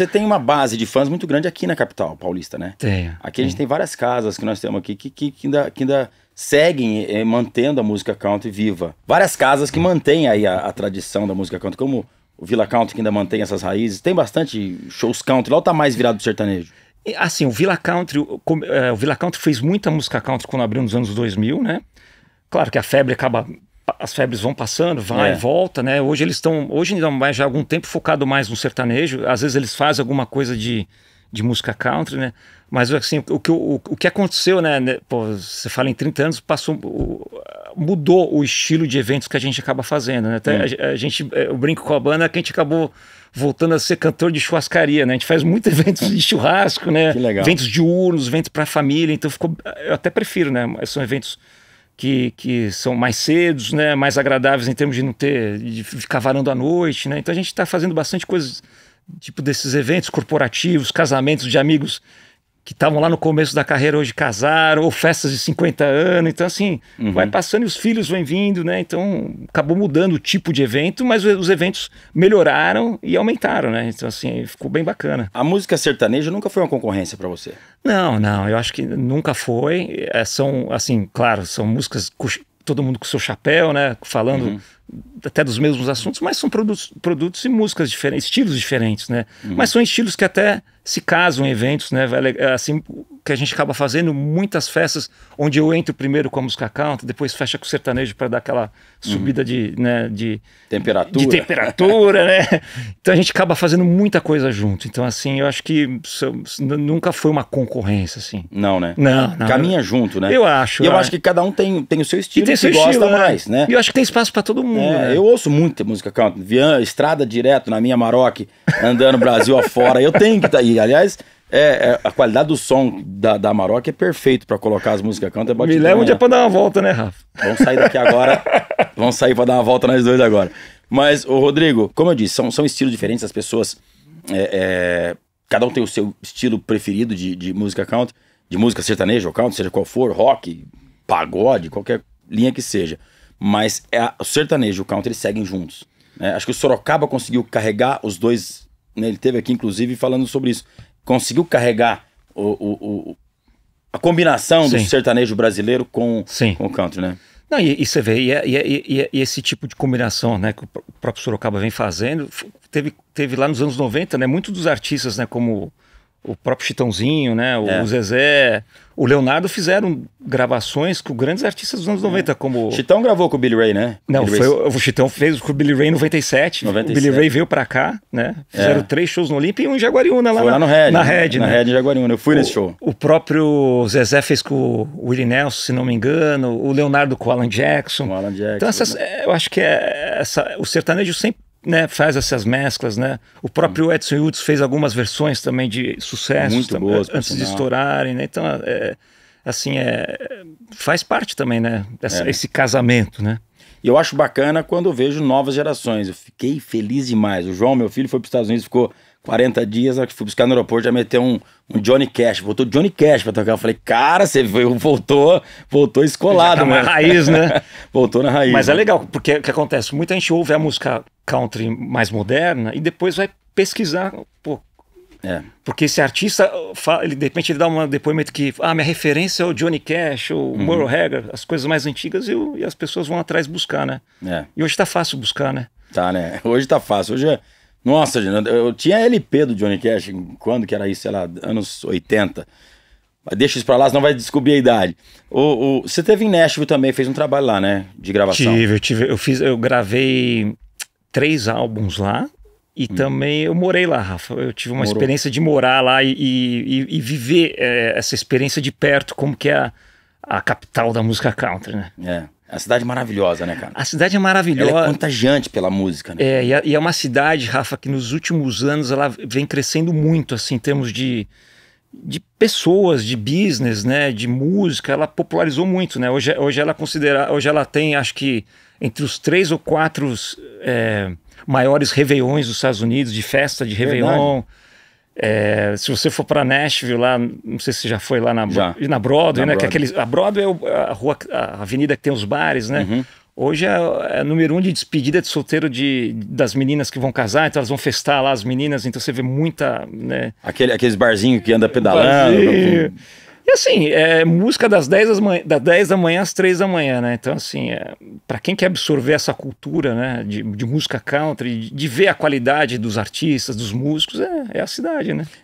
Você tem uma base de fãs muito grande aqui na capital paulista, né? Tem. Aqui a gente tem várias casas que nós temos aqui que, que, que ainda, que ainda seguem eh, mantendo a música country viva. Várias casas que mantêm aí a, a tradição da música country, como o Vila Country que ainda mantém essas raízes. Tem bastante shows country, lá tá mais virado pro sertanejo? Assim, o Vila Country, o, eh, o Vila Country fez muita música country quando abriu nos anos 2000, né? Claro que a febre acaba as febres vão passando, vai, é. volta, né? Hoje eles estão, hoje ainda mais já há algum tempo focado mais no sertanejo. Às vezes eles fazem alguma coisa de, de música country, né? Mas assim, o que, o, o que aconteceu, né? né? Pô, você fala em 30 anos, passou, mudou o estilo de eventos que a gente acaba fazendo, né? Até hum. a, a, gente, é, eu brinco com a banda que a gente acabou voltando a ser cantor de churrascaria, né? A gente faz muitos eventos de churrasco, né? Que legal. Eventos diurnos, eventos para família, então ficou, eu até prefiro, né? São eventos que, que são mais cedos, né, mais agradáveis em termos de não ter de ficar varando à noite, né? Então a gente está fazendo bastante coisas tipo desses eventos corporativos, casamentos de amigos que estavam lá no começo da carreira hoje casaram, ou festas de 50 anos. Então, assim, uhum. vai passando e os filhos vêm vindo, né? Então, acabou mudando o tipo de evento, mas os eventos melhoraram e aumentaram, né? Então, assim, ficou bem bacana. A música sertaneja nunca foi uma concorrência para você? Não, não. Eu acho que nunca foi. É, são, assim, claro, são músicas todo mundo com seu chapéu, né? Falando uhum. até dos mesmos assuntos, mas são produtos, produtos e músicas diferentes, estilos diferentes, né? Uhum. Mas são estilos que até se casam em eventos, né? É é assim, que a gente acaba fazendo muitas festas onde eu entro primeiro com a música count, depois fecha com o sertanejo para dar aquela subida uhum. de, né, de temperatura, de temperatura né? Então a gente acaba fazendo muita coisa junto. Então assim, eu acho que nunca foi uma concorrência assim. Não, né? Não, não Caminha eu... junto, né? Eu acho. E eu é. acho que cada um tem, tem o seu estilo e tem que seu gosta estilo, né? mais, né? E eu acho que tem espaço para todo mundo. É, né? Eu ouço muita música count, via estrada direto na minha Maroc, andando Brasil afora. Eu tenho que tá aí, aliás, é, é, a qualidade do som da, da Maroc é perfeito para colocar as músicas canta. Me leva um dia pra dar uma volta, né, Rafa? Vamos sair daqui agora. vamos sair pra dar uma volta nós dois agora. Mas, o Rodrigo, como eu disse, são, são estilos diferentes, as pessoas. É, é, cada um tem o seu estilo preferido de, de música country, de música sertaneja ou country, seja qual for, rock, pagode, qualquer linha que seja. Mas é a, o sertanejo e o country eles seguem juntos. Né? Acho que o Sorocaba conseguiu carregar os dois. Né? Ele teve aqui, inclusive, falando sobre isso conseguiu carregar o, o, o a combinação Sim. do sertanejo brasileiro com, Sim. com o country, né? Não, e, e você vê, e, é, e, é, e, é, esse tipo de combinação né, que o próprio Sorocaba vem fazendo, teve, teve lá nos anos 90, né? Muitos dos artistas, né, como o próprio Chitãozinho, né? O é. Zezé, o Leonardo fizeram gravações com grandes artistas dos anos 90, é. como... Chitão gravou com o Billy Ray, né? Não, Billy foi, Ray... o Chitão fez com o Billy Ray em 97. 97. O Billy Ray veio pra cá, né? Fizeram é. três shows no Olympia e um em Jaguariúna lá, foi lá no Red, na né? Red, né? Na Red em Jaguariúna, eu fui o, nesse show. O próprio Zezé fez com o Willie Nelson, se não me engano, o Leonardo com o Alan Jackson. Com o Alan então, Jackson. Então essas, né? É, eu acho que é essa, o sertanejo sempre né, faz essas mesclas, né? O próprio Edson Hughes fez algumas versões também de sucessos também, boas, antes de estourarem, né? Então, é, assim, é, faz parte também, né? é. Esse casamento, né? E eu acho bacana quando vejo novas gerações. Eu fiquei feliz demais. O João, meu filho, foi para os Estados Unidos, ficou 40 dias, acho que fui buscar no aeroporto, já meteu um, um Johnny Cash. Voltou Johnny Cash para tocar. Eu falei, cara, você voltou, voltou escolado. tá na raiz, né? voltou na raiz. Mas é né? é legal, porque o que acontece? Muita gente ouve a música country mais moderna e depois vai pesquisar, pô, é. Porque esse artista, uh, ele, de repente, ele dá um depoimento que, ah, minha referência é o Johnny Cash, ou uhum. Hagger, as coisas mais antigas, e, e, as pessoas vão atrás buscar, né? É. E hoje tá fácil buscar, né? Tá, né? Hoje tá fácil. Hoje é. Nossa, eu tinha LP do Johnny Cash, quando que era isso? Sei lá, anos 80. Deixa isso pra lá, senão vai descobrir a idade. O, o, você teve em Nashville também, fez um trabalho lá, né? De gravação. Tive, eu tive. Eu, fiz, eu gravei três álbuns lá e hum. também eu morei lá, Rafa. Eu tive uma Morou. experiência de morar lá e, e, e viver é, essa experiência de perto, como que é a, a capital da música country, né? É. A cidade maravilhosa, né, cara? A cidade é maravilhosa. Ela é contagiante pela música, né? É, e, e é uma cidade, Rafa, que nos últimos anos ela vem crescendo muito, assim, em termos de, de pessoas, de business, né, de música, ela popularizou muito, né? Hoje, hoje ela é considera, hoje ela tem, acho que entre os três ou quatro é, maiores réveillões dos Estados Unidos, de festa de réveillon. É, se você for para Nashville, lá, não sei se já foi lá na, já. na Broadway, na né? É Broadway. Que aqueles, a Broadway é a, rua, a avenida que tem os bares, né? Uhum. Hoje é, é número um de despedida de solteiro de, das meninas que vão casar, então elas vão festar lá as meninas, então você vê muita. Né? Aquele, aqueles barzinhos que anda pedalando. Barzinho. E assim, é música das 10, das manhã, das 10 da manhã às 3 da manhã, né? Então, assim, é, para quem quer absorver essa cultura, né, de, de música country, de, de, ver a qualidade dos artistas, dos músicos, é, é a cidade, né?